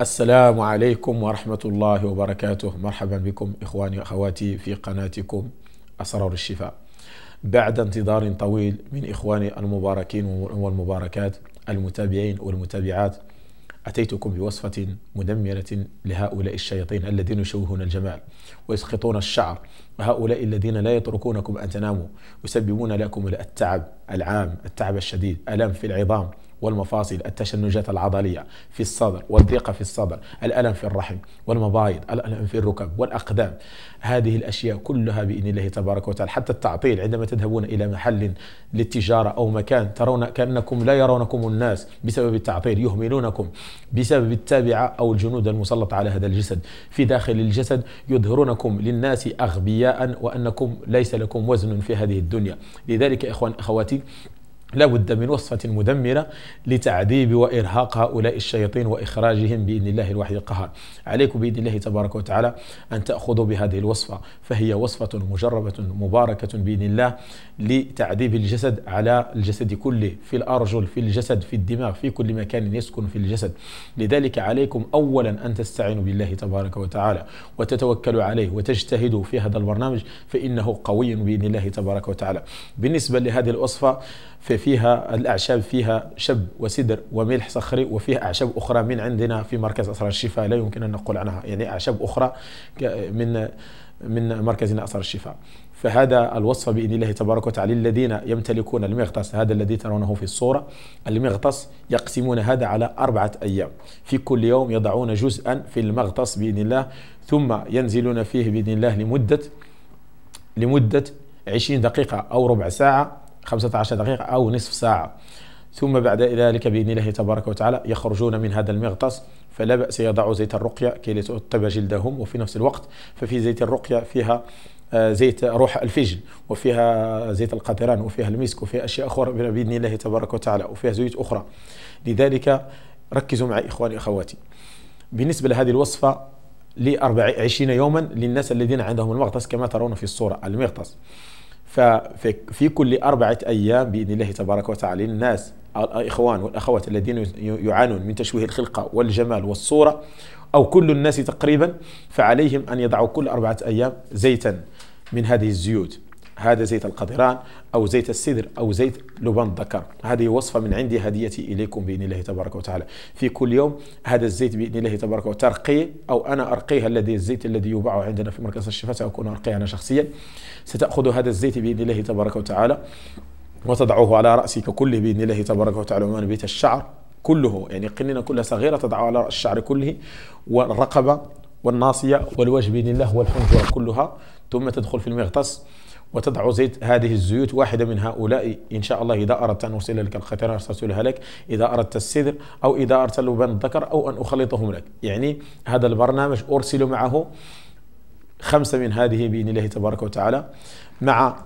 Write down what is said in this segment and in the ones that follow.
السلام عليكم ورحمة الله وبركاته مرحبا بكم إخواني وأخواتي في قناتكم أسرار الشفاء بعد انتظار طويل من إخواني المباركين والمباركات المتابعين والمتابعات أتيتكم بوصفة مدمرة لهؤلاء الشياطين الذين يشوهون الجمال ويسقطون الشعر هؤلاء الذين لا يتركونكم أن تناموا يسببون لكم التعب العام التعب الشديد ألم في العظام والمفاصل التشنجات العضلية في الصدر والضيقة في الصدر الألم في الرحم والمبايض الألم في الركب والأقدام هذه الأشياء كلها بإذن الله تبارك وتعالى حتى التعطيل عندما تذهبون إلى محل للتجارة أو مكان ترون كأنكم لا يرونكم الناس بسبب التعطيل يهملونكم بسبب التابعة أو الجنود المسلطة على هذا الجسد في داخل الجسد يظهرونكم للناس أغبياء وأنكم ليس لكم وزن في هذه الدنيا لذلك إخوان أخواتي لا بد من وصفة مدمرة لتعذيب وإرهاق هؤلاء الشياطين وإخراجهم بإذن الله الواحد القهار عليكم بإذن الله تبارك وتعالى أن تأخذوا بهذه الوصفة فهي وصفة مجربة مباركة بإذن الله لتعذيب الجسد على الجسد كله في الأرجل في الجسد في الدماغ في كل مكان يسكن في الجسد لذلك عليكم أولا أن تستعينوا بالله تبارك وتعالى وتتوكلوا عليه وتجتهدوا في هذا البرنامج فإنه قوي بإذن الله تبارك وتعالى بالنسبة لهذه الوصفة في فيها الأعشاب فيها شب وسدر وملح صخري وفيها أعشاب أخرى من عندنا في مركز أسرار الشفاء لا يمكن أن نقول عنها يعني أعشاب أخرى من من مركزنا أسرار الشفاء فهذا الوصف بإذن الله تبارك وتعالى الذين يمتلكون المغطس هذا الذي ترونه في الصورة المغطس يقسمون هذا على أربعة أيام في كل يوم يضعون جزءا في المغطس بإذن الله ثم ينزلون فيه بإذن الله لمدة لمدة 20 دقيقة أو ربع ساعة 15 دقيقة أو نصف ساعة ثم بعد ذلك بإذن الله تبارك وتعالى يخرجون من هذا المغطس فلا بأس يضعوا زيت الرقية كي لتطب جلدهم وفي نفس الوقت ففي زيت الرقية فيها آه، زيت روح الفجل وفيها زيت القطران وفيها المسك وفيها أشياء أخرى بإذن الله تبارك وتعالى وفيها زيوت أخرى لذلك ركزوا معي إخواني أخواتي بالنسبة لهذه الوصفة لأربع عشرين يوما للناس الذين عندهم المغطس كما ترون في الصورة المغطس ففي كل أربعة أيام بإذن الله تبارك وتعالى للناس الإخوان والأخوات الذين يعانون من تشويه الخلقة والجمال والصورة أو كل الناس تقريبا فعليهم أن يضعوا كل أربعة أيام زيتا من هذه الزيوت هذا زيت القدران أو زيت السدر أو زيت لبن الذكر هذه وصفة من عندي هديتي إليكم بإذن الله تبارك وتعالى في كل يوم هذا الزيت بإذن الله تبارك وتعالى ترقيه أو أنا أرقيه الذي الزيت الذي يباع عندنا في مركز الشفاء سأكون أرقيه أنا شخصيا ستأخذ هذا الزيت بإذن الله تبارك وتعالى وتضعه على رأسك كله بإذن الله تبارك وتعالى ومن بيت الشعر كله يعني قنينة كلها صغيرة تضعها على رأس الشعر كله والرقبة والناصية والوجه بإذن الله والحنجرة كلها ثم تدخل في المغطس وتضع زيت هذه الزيوت واحدة من هؤلاء إن شاء الله إذا أردت أن أرسل لك القطرة أرسلها لك إذا أردت السدر أو إذا أردت لبن الذكر أو أن أخلطهم لك يعني هذا البرنامج أرسل معه خمسة من هذه بإذن الله تبارك وتعالى مع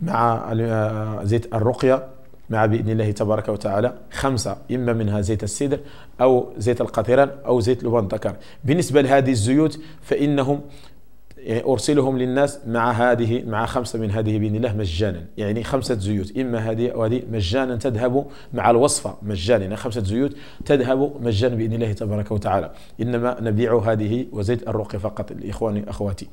مع زيت الرقية مع بإذن الله تبارك وتعالى خمسة إما منها زيت السدر أو زيت القطران أو زيت لبن الذكر بالنسبة لهذه الزيوت فإنهم يعني أرسلهم للناس مع هذه مع خمسة من هذه بإذن الله مجانا يعني خمسة زيوت إما هذه أو هذه مجانا تذهب مع الوصفة مجانا يعني خمسة زيوت تذهب مجانا بإذن الله تبارك وتعالى إنما نبيع هذه وزيت الرقي فقط لإخواني أخواتي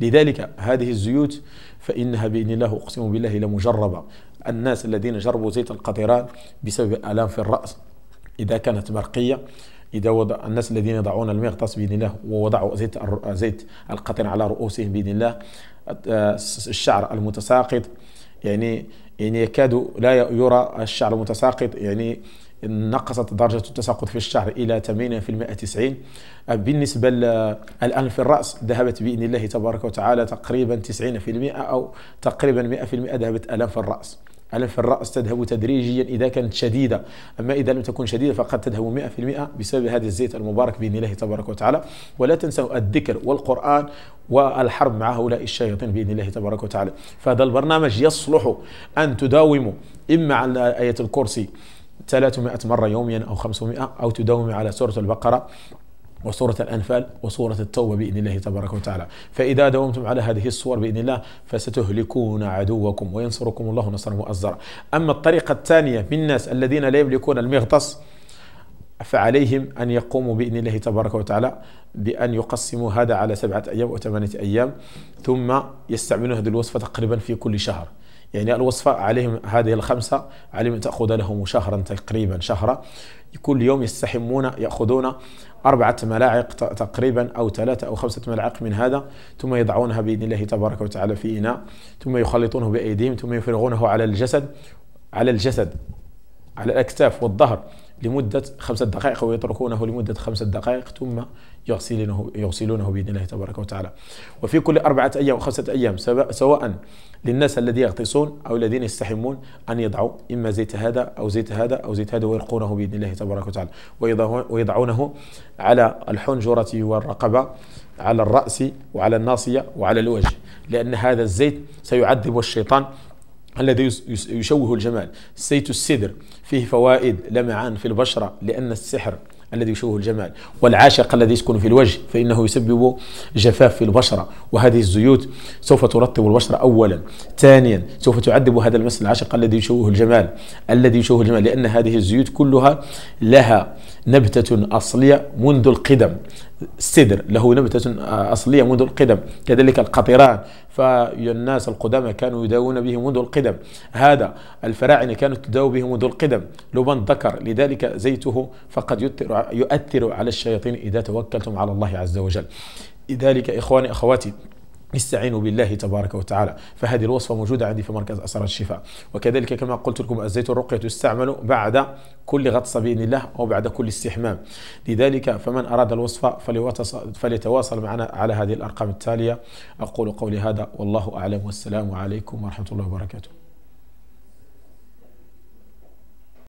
لذلك هذه الزيوت فإنها بإذن الله أقسم بالله لمجربة الناس الذين جربوا زيت القطران بسبب آلام في الرأس إذا كانت برقية إذا وضع الناس الذين يضعون المغطس بإذن الله ووضعوا زيت زيت القطن على رؤوسهم بإذن الله الشعر المتساقط يعني يعني يكاد لا يرى الشعر المتساقط يعني نقصت درجة التساقط في الشعر إلى 80% 90 بالنسبة الآن في الرأس ذهبت بإذن الله تبارك وتعالى تقريبا 90% أو تقريبا 100% ذهبت ألام في الرأس ألم في الرأس تذهب تدريجيا إذا كانت شديدة أما إذا لم تكن شديدة فقد تذهب 100% بسبب هذا الزيت المبارك بإذن الله تبارك وتعالى ولا تنسوا الذكر والقرآن والحرب مع هؤلاء الشياطين بإذن الله تبارك وتعالى فهذا البرنامج يصلح أن تداوموا إما على آية الكرسي 300 مرة يوميا أو 500 أو تداوم على سورة البقرة وسورة الأنفال وسورة التوبة بإذن الله تبارك وتعالى فإذا داومتم على هذه الصور بإذن الله فستهلكون عدوكم وينصركم الله نصرا مؤزرا أما الطريقة الثانية من الناس الذين لا يملكون المغطس فعليهم أن يقوموا بإذن الله تبارك وتعالى بأن يقسموا هذا على سبعة أيام وثمانية أيام ثم يستعملون هذه الوصفة تقريبا في كل شهر يعني الوصفة عليهم هذه الخمسة عليهم أن تأخذ لهم شهرا تقريبا شهرا كل يوم يستحمون يأخذون أربعة ملاعق تقريبا أو ثلاثة أو خمسة ملاعق من هذا ثم يضعونها بإذن الله تبارك وتعالى في إناء ثم يخلطونه بأيديهم ثم يفرغونه على الجسد على الجسد على الأكتاف والظهر لمدة خمسة دقائق ويتركونه لمدة خمسة دقائق ثم يغسلونه يغسلونه بإذن الله تبارك وتعالى وفي كل أربعة أيام وخمسة أيام سواء للناس الذين يغطسون أو الذين يستحمون أن يضعوا إما زيت هذا أو زيت هذا أو زيت هذا ويرقونه بإذن الله تبارك وتعالى ويضعونه على الحنجرة والرقبة على الرأس وعلى الناصية وعلى الوجه لأن هذا الزيت سيعذب الشيطان الذي يشوه الجمال زيت السدر فيه فوائد لمعان في البشرة لأن السحر الذي يشوه الجمال والعاشق الذي يسكن في الوجه فإنه يسبب جفاف في البشرة وهذه الزيوت سوف ترطب البشرة أولا ثانيا سوف تعذب هذا المس العاشق الذي يشوه الجمال الذي يشوه الجمال لأن هذه الزيوت كلها لها نبتة أصلية منذ القدم السدر له نبتة آه، أصلية منذ القدم كذلك القطران فالناس القدامى كانوا يداوون به منذ القدم هذا الفراعنة كانت تداو به منذ القدم لبن ذكر لذلك زيته فقد يؤثر على الشياطين إذا توكلتم على الله عز وجل لذلك إخواني أخواتي استعينوا بالله تبارك وتعالى فهذه الوصفة موجودة عندي في مركز أسرار الشفاء وكذلك كما قلت لكم الزيت الرقية تستعمل بعد كل غطسة بإذن الله أو بعد كل استحمام لذلك فمن أراد الوصفة فليتواصل معنا على هذه الأرقام التالية أقول قولي هذا والله أعلم والسلام عليكم ورحمة الله وبركاته